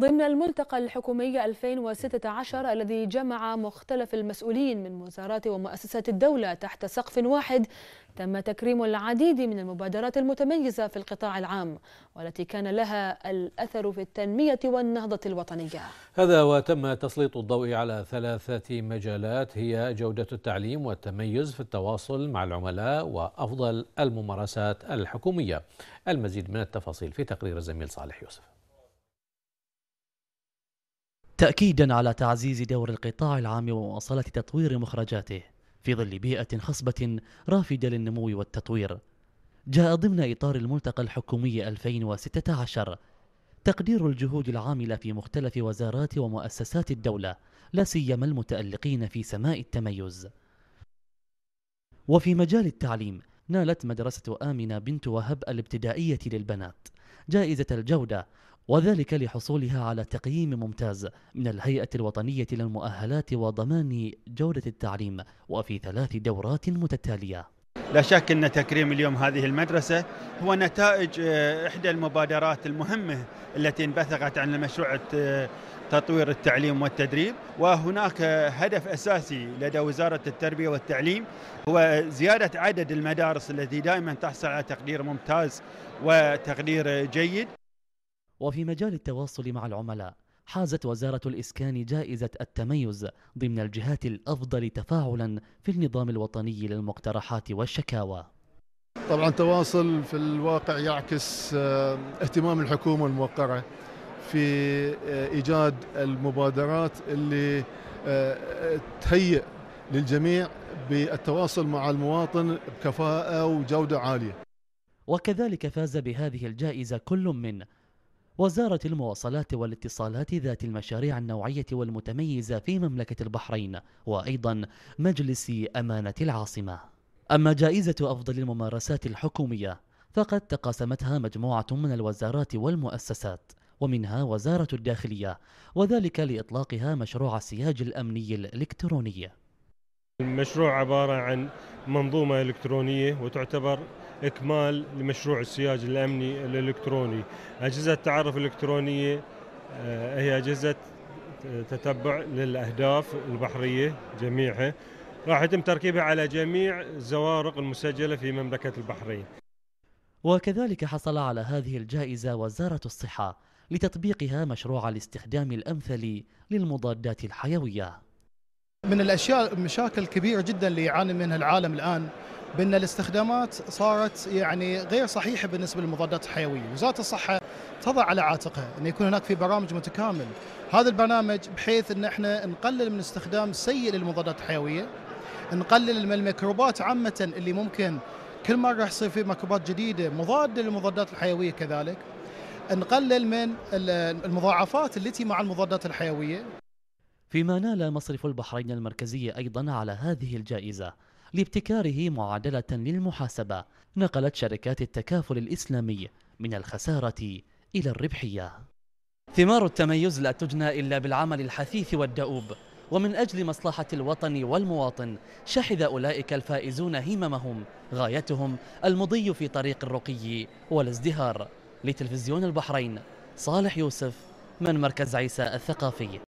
ضمن الملتقى الحكومي 2016 الذي جمع مختلف المسؤولين من وزارات ومؤسسات الدولة تحت سقف واحد تم تكريم العديد من المبادرات المتميزة في القطاع العام والتي كان لها الأثر في التنمية والنهضة الوطنية هذا وتم تسليط الضوء على ثلاثة مجالات هي جودة التعليم والتميز في التواصل مع العملاء وأفضل الممارسات الحكومية المزيد من التفاصيل في تقرير الزميل صالح يوسف تأكيدا على تعزيز دور القطاع العام ومواصلة تطوير مخرجاته في ظل بيئة خصبة رافدة للنمو والتطوير جاء ضمن إطار الملتقى الحكومي 2016 تقدير الجهود العاملة في مختلف وزارات ومؤسسات الدولة لا سيما المتألقين في سماء التميز وفي مجال التعليم نالت مدرسة آمنة بنت وهب الابتدائية للبنات جائزة الجودة وذلك لحصولها على تقييم ممتاز من الهيئة الوطنية للمؤهلات وضمان جودة التعليم وفي ثلاث دورات متتالية لا شك أن تكريم اليوم هذه المدرسة هو نتائج آه، إحدى المبادرات المهمة التي انبثقت عن مشروع آه، تطوير التعليم والتدريب وهناك هدف أساسي لدى وزارة التربية والتعليم هو زيادة عدد المدارس التي دائما تحصل على تقدير ممتاز وتقدير جيد وفي مجال التواصل مع العملاء حازت وزارة الإسكان جائزة التميز ضمن الجهات الأفضل تفاعلا في النظام الوطني للمقترحات والشكاوى طبعا تواصل في الواقع يعكس آه، اهتمام الحكومة الموقعة في آه، إيجاد المبادرات اللي آه، تهيئ للجميع بالتواصل مع المواطن بكفاءة وجودة عالية وكذلك فاز بهذه الجائزة كل من وزارة المواصلات والاتصالات ذات المشاريع النوعية والمتميزة في مملكة البحرين وأيضا مجلس أمانة العاصمة أما جائزة أفضل الممارسات الحكومية فقد تقاسمتها مجموعة من الوزارات والمؤسسات ومنها وزارة الداخلية وذلك لإطلاقها مشروع السياج الأمني الإلكتروني المشروع عبارة عن منظومة إلكترونية وتعتبر إكمال لمشروع السياج الأمني الإلكتروني أجهزة التعرف الإلكترونية آه، هي أجهزة تتبع للأهداف البحرية جميعها راح يتم تركيبها على جميع الزوارق المسجلة في مملكة البحرين وكذلك حصل على هذه الجائزة وزارة الصحة لتطبيقها مشروع الاستخدام الأمثل للمضادات الحيوية من الأشياء مشاكل كبيره جدا اللي يعاني منها العالم الآن بان الاستخدامات صارت يعني غير صحيحه بالنسبه للمضادات الحيويه، وزاره الصحه تضع على عاتقها ان يكون هناك في برامج متكامل، هذا البرنامج بحيث ان احنا نقلل من استخدام سيء للمضادات الحيويه، نقلل من الميكروبات عامه اللي ممكن كل مره يصير في ميكروبات جديده مضاده للمضادات الحيويه كذلك. نقلل من المضاعفات التي مع المضادات الحيويه. فيما نال مصرف البحرين المركزي ايضا على هذه الجائزه لابتكاره معادلة للمحاسبة نقلت شركات التكافل الإسلامي من الخسارة إلى الربحية ثمار التميز لا تجنى إلا بالعمل الحثيث والدؤوب ومن أجل مصلحة الوطن والمواطن شحذ أولئك الفائزون هممهم غايتهم المضي في طريق الرقي والازدهار لتلفزيون البحرين صالح يوسف من مركز عيسى الثقافي